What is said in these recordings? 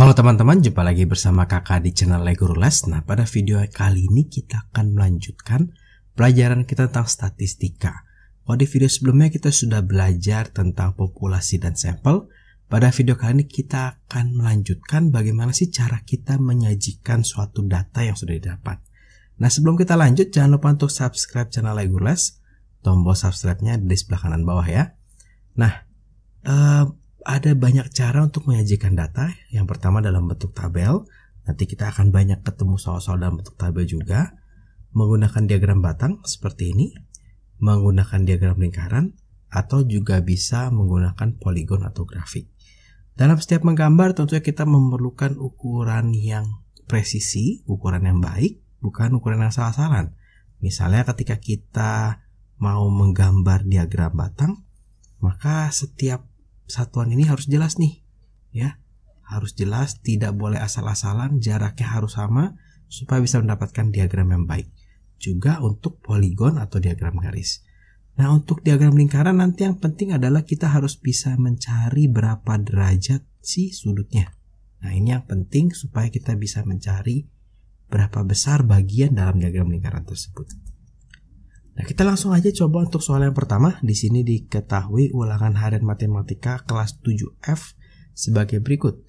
Halo teman-teman, jumpa lagi bersama kakak di channel lego Les. Nah, pada video kali ini kita akan melanjutkan pelajaran kita tentang statistika. Kalau oh, di video sebelumnya kita sudah belajar tentang populasi dan sampel, pada video kali ini kita akan melanjutkan bagaimana sih cara kita menyajikan suatu data yang sudah didapat. Nah, sebelum kita lanjut, jangan lupa untuk subscribe channel lego Les. Tombol subscribe-nya di sebelah kanan bawah ya. Nah, uh, ada banyak cara untuk menyajikan data. Yang pertama dalam bentuk tabel. Nanti kita akan banyak ketemu soal-soal dalam bentuk tabel juga. Menggunakan diagram batang seperti ini. Menggunakan diagram lingkaran. Atau juga bisa menggunakan poligon atau grafik. Dalam setiap menggambar tentunya kita memerlukan ukuran yang presisi, ukuran yang baik, bukan ukuran yang salah-saran. Misalnya ketika kita mau menggambar diagram batang, maka setiap satuan ini harus jelas nih ya harus jelas tidak boleh asal-asalan jaraknya harus sama supaya bisa mendapatkan diagram yang baik juga untuk poligon atau diagram garis nah untuk diagram lingkaran nanti yang penting adalah kita harus bisa mencari berapa derajat si sudutnya nah ini yang penting supaya kita bisa mencari berapa besar bagian dalam diagram lingkaran tersebut Nah, kita langsung aja coba untuk soal yang pertama. Di sini diketahui ulangan harian matematika kelas 7F sebagai berikut.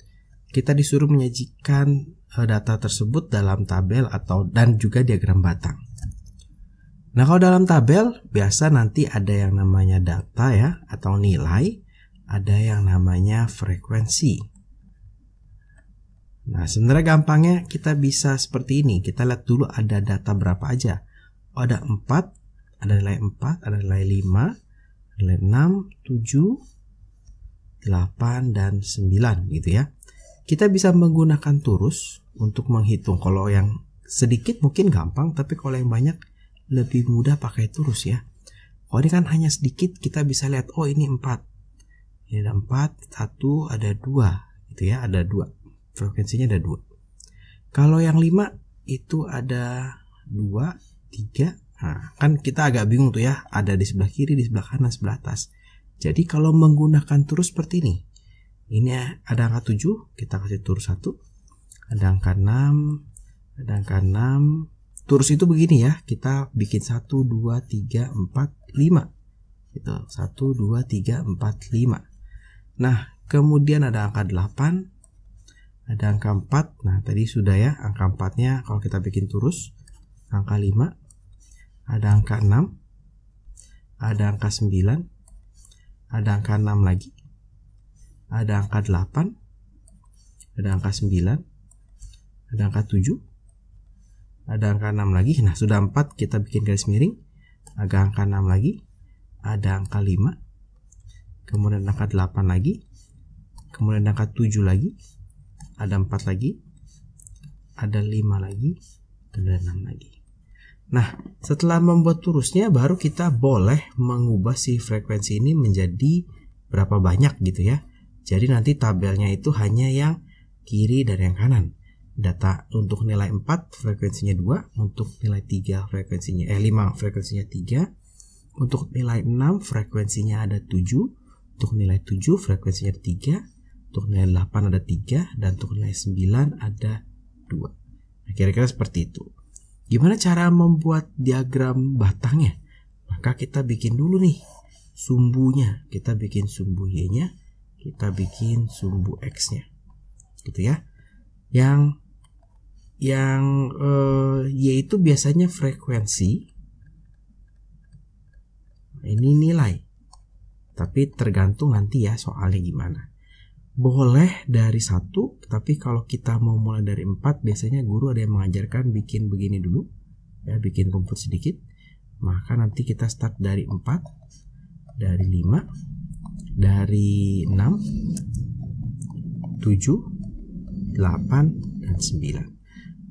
Kita disuruh menyajikan eh, data tersebut dalam tabel atau dan juga diagram batang. Nah, kalau dalam tabel biasa nanti ada yang namanya data ya atau nilai, ada yang namanya frekuensi. Nah, sebenarnya gampangnya kita bisa seperti ini. Kita lihat dulu ada data berapa aja. ada 4, ada nilai 4, ada nilai 5, ada nilai 6, 7, 8, dan 9 gitu ya. Kita bisa menggunakan turus untuk menghitung. Kalau yang sedikit mungkin gampang, tapi kalau yang banyak lebih mudah pakai turus ya. Kalau ini kan hanya sedikit, kita bisa lihat, oh ini 4. Ini ada 4, 1, ada 2 gitu ya, ada 2. Frekuensinya ada 2. Kalau yang 5 itu ada 2, 3, Nah, kan kita agak bingung tuh ya, ada di sebelah kiri, di sebelah kanan, sebelah atas. Jadi kalau menggunakan terus seperti ini, ini ada angka 7, kita kasih terus 1, ada angka 6, ada angka 6. Turus itu begini ya, kita bikin 1, 2, 3, 4, 5. Gitu, 1, 2, 3, 4, 5. Nah, kemudian ada angka 8, ada angka 4. Nah, tadi sudah ya, angka 4-nya kalau kita bikin turus, angka 5, ada angka 6, ada angka 9, ada angka 6 lagi, ada angka 8, ada angka 9, ada angka 7, ada angka 6 lagi. Nah, sudah 4 kita bikin garis miring, ada angka 6 lagi, ada angka 5, kemudian angka 8 lagi, kemudian angka 7 lagi, ada 4 lagi, ada 5 lagi, dan ada 6 lagi. Nah, setelah membuat turusnya baru kita boleh mengubah si frekuensi ini menjadi berapa banyak gitu ya. Jadi nanti tabelnya itu hanya yang kiri dan yang kanan. Data untuk nilai 4 frekuensinya 2, untuk nilai 3 frekuensinya eh 5 frekuensinya 3, untuk nilai 6 frekuensinya ada 7, untuk nilai 7 frekuensinya ada 3, untuk nilai 8 ada 3 dan untuk nilai 9 ada 2. kira nah, kira-kira seperti itu. Gimana cara membuat diagram batangnya? Maka kita bikin dulu nih sumbunya. Kita bikin sumbu Y-nya, kita bikin sumbu X-nya. Gitu ya. Yang yang eh, Y itu biasanya frekuensi. Ini nilai. Tapi tergantung nanti ya soalnya gimana boleh dari satu, tapi kalau kita mau mulai dari empat, biasanya guru ada yang mengajarkan bikin begini dulu, ya bikin rumput sedikit. Maka nanti kita start dari empat, dari lima, dari enam, tujuh, delapan, dan sembilan.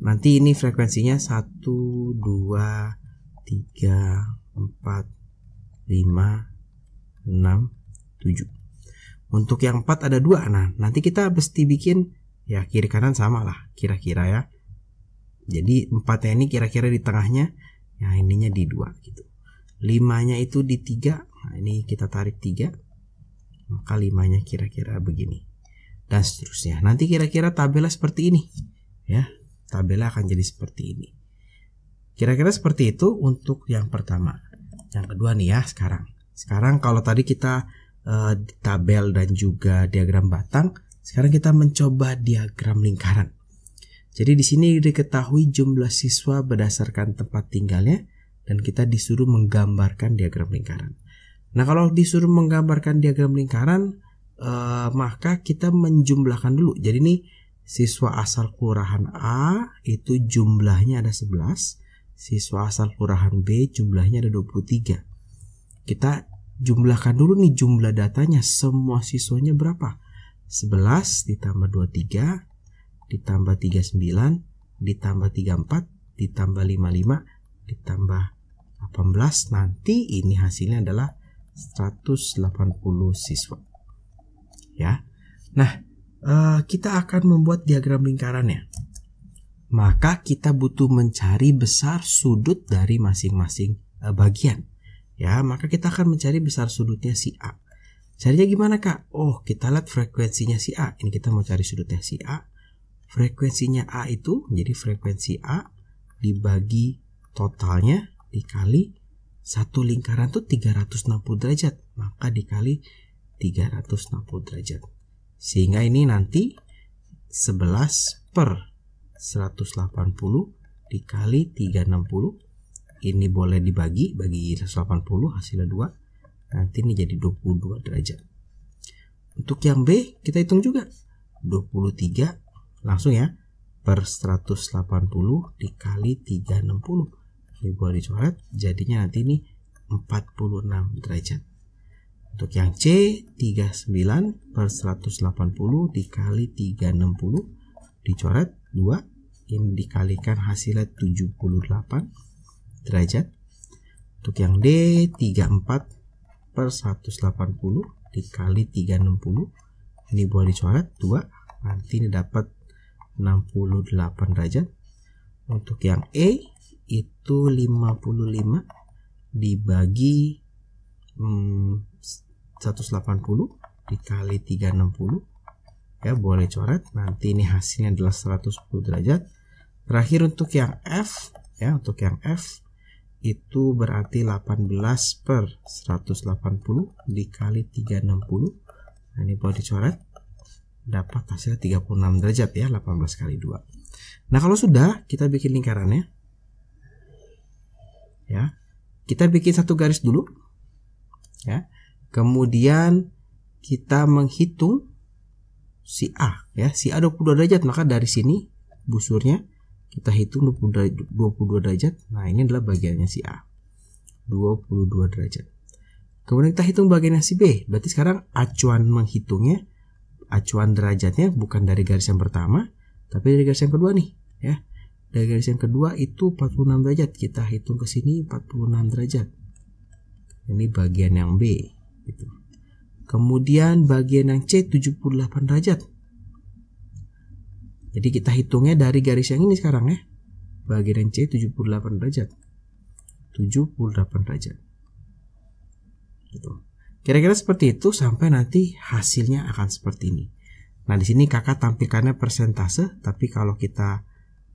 Nanti ini frekuensinya satu, dua, tiga, empat, lima, enam, tujuh. Untuk yang 4 ada dua. Nah, nanti kita mesti bikin ya kiri kanan sama lah kira-kira ya. Jadi 4 ini kira-kira di tengahnya, ya ininya di dua gitu. 5-nya itu di 3. Nah, ini kita tarik 3. Maka 5-nya kira-kira begini. Dan seterusnya. Nanti kira-kira tabelnya seperti ini. Ya, tabelnya akan jadi seperti ini. Kira-kira seperti itu untuk yang pertama. Yang kedua nih ya sekarang. Sekarang kalau tadi kita Eh, tabel dan juga diagram batang, sekarang kita mencoba diagram lingkaran. Jadi di sini diketahui jumlah siswa berdasarkan tempat tinggalnya dan kita disuruh menggambarkan diagram lingkaran. Nah, kalau disuruh menggambarkan diagram lingkaran, eh, maka kita menjumlahkan dulu. Jadi ini siswa asal kelurahan A itu jumlahnya ada 11, siswa asal kelurahan B jumlahnya ada 23. Kita jumlahkan dulu nih jumlah datanya semua siswanya berapa 11 ditambah 23 ditambah 39 ditambah 34 ditambah 55 ditambah 18 nanti ini hasilnya adalah 180 siswa ya nah eh, kita akan membuat diagram lingkarannya maka kita butuh mencari besar sudut dari masing-masing eh, bagian ya maka kita akan mencari besar sudutnya si A. Carinya gimana kak? Oh kita lihat frekuensinya si A. Ini kita mau cari sudutnya si A. Frekuensinya A itu jadi frekuensi A dibagi totalnya dikali satu lingkaran tuh 360 derajat. Maka dikali 360 derajat. Sehingga ini nanti 11 per 180 dikali 360 ini boleh dibagi bagi 180 hasilnya 2 nanti ini jadi 22 derajat untuk yang B kita hitung juga 23 langsung ya per 180 dikali 360 ini boleh dicoret jadinya nanti ini 46 derajat untuk yang C 39 per 180 dikali 360 dicoret 2 ini dikalikan hasilnya 78 derajat. Untuk yang D 34 per 180 dikali 360. Ini boleh dicoret 2. Nanti ini dapat 68 derajat. Untuk yang E itu 55 dibagi hmm, 180 dikali 360 ya boleh coret nanti ini hasilnya adalah 110 derajat terakhir untuk yang F ya untuk yang F itu berarti 18 per 180 dikali 360 nah ini boleh dicoret dapat hasil 36 derajat ya 18 kali 2 nah kalau sudah kita bikin lingkarannya ya kita bikin satu garis dulu ya kemudian kita menghitung si A ya si A 22 derajat maka dari sini busurnya kita hitung 22 derajat. Nah, ini adalah bagiannya si A. 22 derajat. Kemudian kita hitung bagiannya si B. Berarti sekarang acuan menghitungnya, acuan derajatnya bukan dari garis yang pertama, tapi dari garis yang kedua nih. ya Dari garis yang kedua itu 46 derajat. Kita hitung ke sini 46 derajat. Ini bagian yang B. Gitu. Kemudian bagian yang C 78 derajat. Jadi kita hitungnya dari garis yang ini sekarang ya. Bagian C 78 derajat. 78 derajat. Gitu. Kira-kira seperti itu sampai nanti hasilnya akan seperti ini. Nah, di sini kakak tampilkannya persentase, tapi kalau kita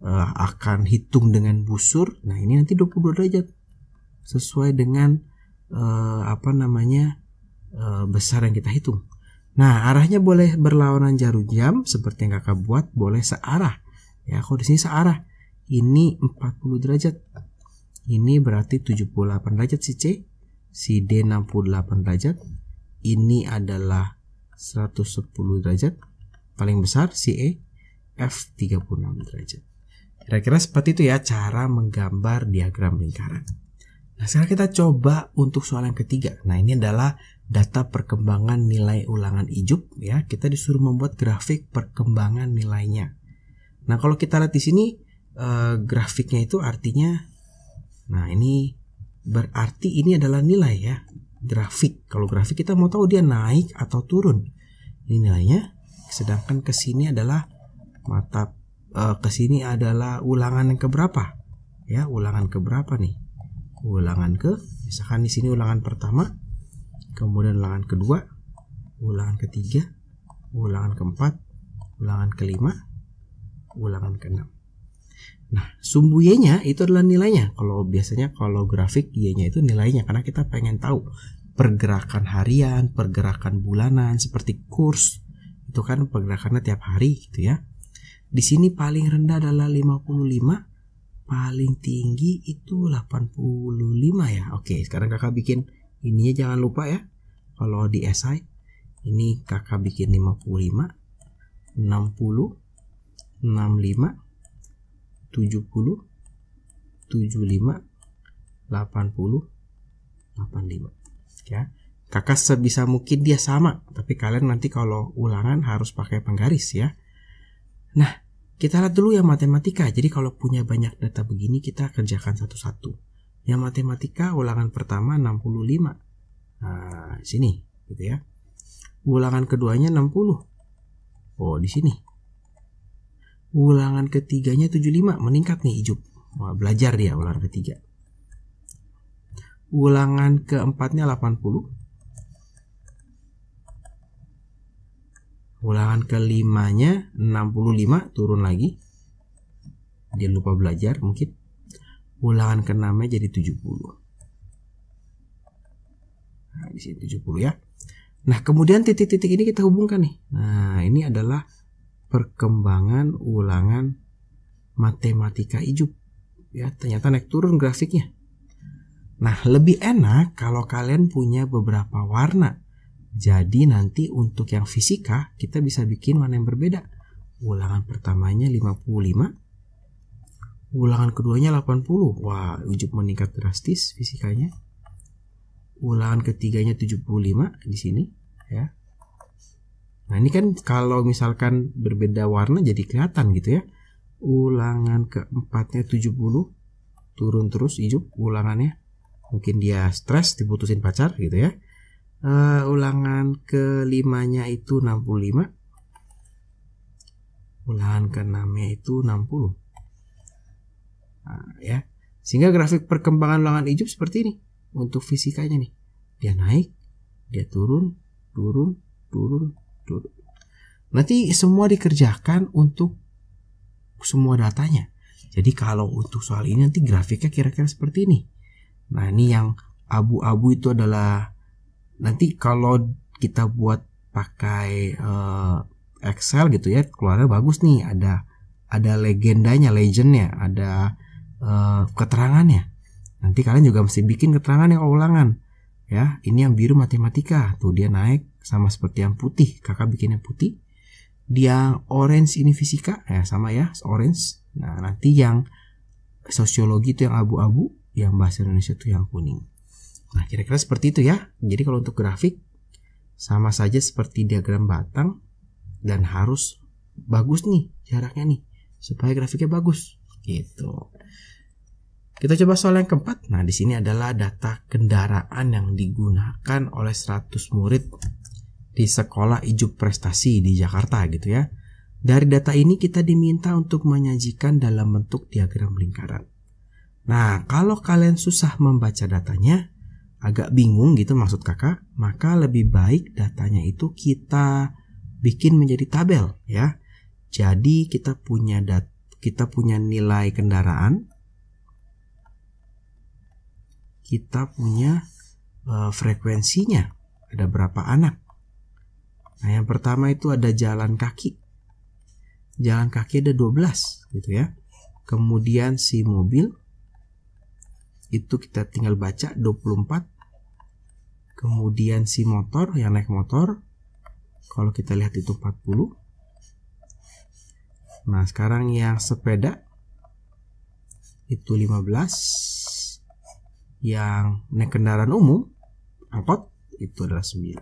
uh, akan hitung dengan busur, nah ini nanti 22 derajat. Sesuai dengan uh, apa namanya? Uh, besar yang kita hitung. Nah, arahnya boleh berlawanan jarum jam seperti yang kakak buat, boleh searah. Ya, kalau di sini searah. Ini 40 derajat. Ini berarti 78 derajat si C. Si D 68 derajat. Ini adalah 110 derajat. Paling besar si E. F 36 derajat. Kira-kira seperti itu ya cara menggambar diagram lingkaran. Nah, sekarang kita coba untuk soal yang ketiga. Nah, ini adalah data perkembangan nilai ulangan ijub ya kita disuruh membuat grafik perkembangan nilainya nah kalau kita lihat di sini eh, grafiknya itu artinya nah ini berarti ini adalah nilai ya grafik kalau grafik kita mau tahu dia naik atau turun ini nilainya sedangkan ke sini adalah mata eh, ke sini adalah ulangan yang keberapa ya ulangan keberapa nih ulangan ke misalkan di sini ulangan pertama kemudian ulangan kedua, ulangan ketiga, ulangan keempat, ulangan kelima, ulangan keenam. Nah, sumbu Y-nya itu adalah nilainya. Kalau biasanya kalau grafik Y-nya itu nilainya karena kita pengen tahu pergerakan harian, pergerakan bulanan seperti kurs itu kan pergerakannya tiap hari gitu ya. Di sini paling rendah adalah 55, paling tinggi itu 85 ya. Oke, sekarang Kakak bikin ininya jangan lupa ya kalau di SI ini kakak bikin 55 60 65 70 75 80 85 ya kakak sebisa mungkin dia sama tapi kalian nanti kalau ulangan harus pakai penggaris ya nah kita lihat dulu ya matematika jadi kalau punya banyak data begini kita kerjakan satu-satu yang matematika ulangan pertama 65. Nah, sini gitu ya. Ulangan keduanya 60. Oh, di sini. Ulangan ketiganya 75, meningkat nih Ijup. Wah, belajar dia ulangan ketiga. Ulangan keempatnya 80. Ulangan kelimanya 65 turun lagi. Dia lupa belajar mungkin ulangan ke jadi 70. Nah, di sini 70 ya. Nah, kemudian titik-titik ini kita hubungkan nih. Nah, ini adalah perkembangan ulangan matematika ijub Ya, ternyata naik turun grafiknya. Nah, lebih enak kalau kalian punya beberapa warna. Jadi nanti untuk yang fisika kita bisa bikin warna yang berbeda. Ulangan pertamanya 55, Ulangan keduanya 80. Wah, ujub meningkat drastis fisikanya. Ulangan ketiganya 75 di sini, ya. Nah, ini kan kalau misalkan berbeda warna jadi kelihatan gitu ya. Ulangan keempatnya 70 turun terus ujub ulangannya. Mungkin dia stres diputusin pacar gitu ya. Uh, ulangan kelimanya itu 65 ulangan ke itu 60 Nah, ya. Sehingga grafik perkembangan lengan hijau seperti ini untuk fisikanya nih. Dia naik, dia turun, turun, turun, turun. Nanti semua dikerjakan untuk semua datanya. Jadi kalau untuk soal ini nanti grafiknya kira-kira seperti ini. Nah ini yang abu-abu itu adalah nanti kalau kita buat pakai uh, Excel gitu ya keluarnya bagus nih ada ada legendanya legendnya ada uh, eh, keterangannya. Nanti kalian juga mesti bikin keterangan yang ulangan. Ya, ini yang biru matematika, tuh dia naik sama seperti yang putih. Kakak bikin yang putih. Dia orange ini fisika, ya sama ya, orange. Nah, nanti yang sosiologi itu yang abu-abu, yang bahasa Indonesia itu yang kuning. Nah, kira-kira seperti itu ya. Jadi kalau untuk grafik sama saja seperti diagram batang dan harus bagus nih jaraknya nih supaya grafiknya bagus gitu. Kita coba soal yang keempat. Nah, di sini adalah data kendaraan yang digunakan oleh 100 murid di sekolah ijuk prestasi di Jakarta gitu ya. Dari data ini kita diminta untuk menyajikan dalam bentuk diagram lingkaran. Nah, kalau kalian susah membaca datanya, agak bingung gitu maksud kakak, maka lebih baik datanya itu kita bikin menjadi tabel ya. Jadi kita punya dat kita punya nilai kendaraan, kita punya e, frekuensinya ada berapa anak. Nah, yang pertama itu ada jalan kaki. Jalan kaki ada 12 gitu ya. Kemudian si mobil itu kita tinggal baca 24. Kemudian si motor yang naik motor kalau kita lihat itu 40. Nah, sekarang yang sepeda itu 15 yang naik kendaraan umum, angkot, itu adalah 9.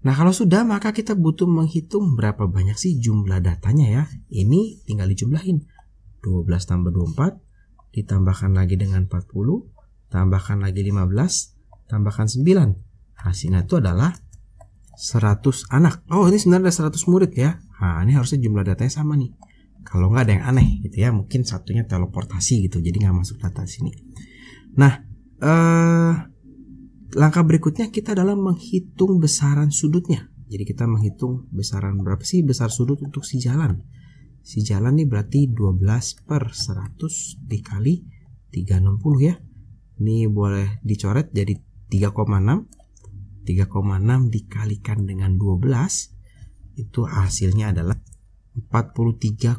Nah, kalau sudah maka kita butuh menghitung berapa banyak sih jumlah datanya ya. Ini tinggal dijumlahin. 12 tambah 24, ditambahkan lagi dengan 40, tambahkan lagi 15, tambahkan 9. Hasilnya itu adalah 100 anak. Oh, ini sebenarnya ada 100 murid ya. Nah, ini harusnya jumlah datanya sama nih. Kalau nggak ada yang aneh gitu ya, mungkin satunya teleportasi gitu, jadi nggak masuk data sini. Nah, eh, langkah berikutnya kita adalah menghitung besaran sudutnya. Jadi kita menghitung besaran berapa sih besar sudut untuk si jalan. Si jalan ini berarti 12 per 100 dikali 360 ya. Ini boleh dicoret jadi 3,6. 3,6 dikalikan dengan 12 itu hasilnya adalah 43,2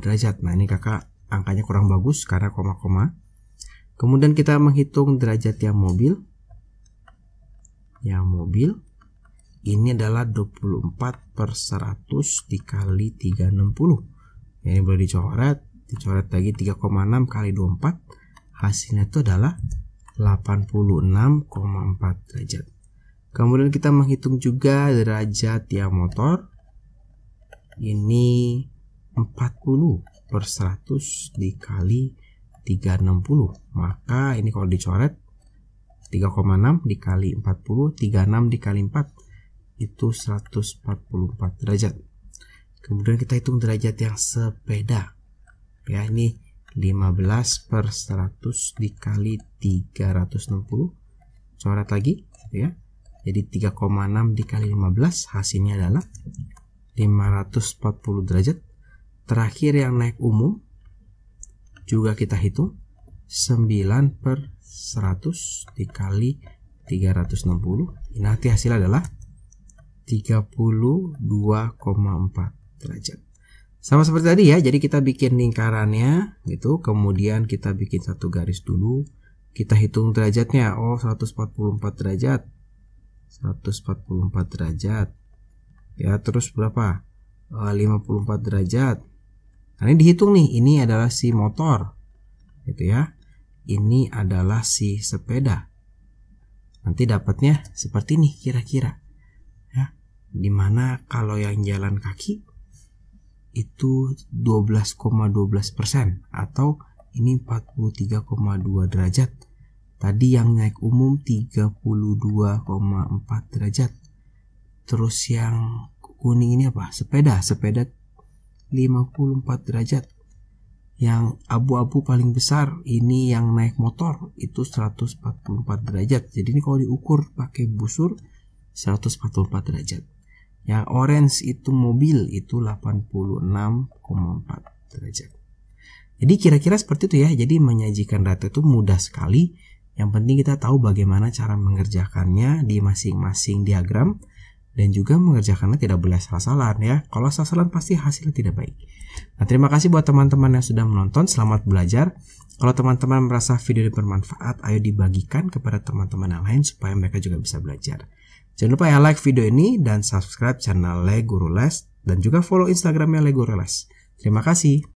derajat. Nah ini kakak angkanya kurang bagus karena koma-koma. Kemudian kita menghitung derajat tiang mobil. Yang mobil ini adalah 24 per 100 dikali 360. Ini boleh dicoret, dicoret lagi 3,6 kali 24. Hasilnya itu adalah 86,4 derajat. Kemudian kita menghitung juga derajat tiang motor. Ini 40 per 100 dikali 360 maka ini kalau dicoret 3,6 dikali 40 36 dikali 4 itu 144 derajat kemudian kita hitung derajat yang sepeda ya ini 15 per 100 dikali 360 coret lagi ya jadi 3,6 dikali 15 hasilnya adalah 540 derajat terakhir yang naik umum juga kita hitung 9 per 100 dikali 360 ini nanti hasil adalah 32,4 derajat sama seperti tadi ya jadi kita bikin lingkarannya gitu kemudian kita bikin satu garis dulu kita hitung derajatnya oh 144 derajat 144 derajat ya terus berapa 54 eh, derajat karena dihitung nih, ini adalah si motor, gitu ya. Ini adalah si sepeda. Nanti dapatnya seperti ini kira-kira. Ya, dimana kalau yang jalan kaki itu 12,12 persen atau ini 43,2 derajat. Tadi yang naik umum 32,4 derajat. Terus yang kuning ini apa? Sepeda. Sepeda 54 derajat. Yang abu-abu paling besar ini yang naik motor itu 144 derajat. Jadi ini kalau diukur pakai busur 144 derajat. Yang orange itu mobil itu 86,4 derajat. Jadi kira-kira seperti itu ya. Jadi menyajikan data itu mudah sekali. Yang penting kita tahu bagaimana cara mengerjakannya di masing-masing diagram dan juga mengerjakannya tidak boleh salah-salah ya. Kalau sasaran salah pasti hasilnya tidak baik. Nah, terima kasih buat teman-teman yang sudah menonton. Selamat belajar. Kalau teman-teman merasa video ini bermanfaat, ayo dibagikan kepada teman-teman yang lain supaya mereka juga bisa belajar. Jangan lupa ya like video ini dan subscribe channel Leguru Les dan juga follow Instagramnya Leguru Les. Terima kasih.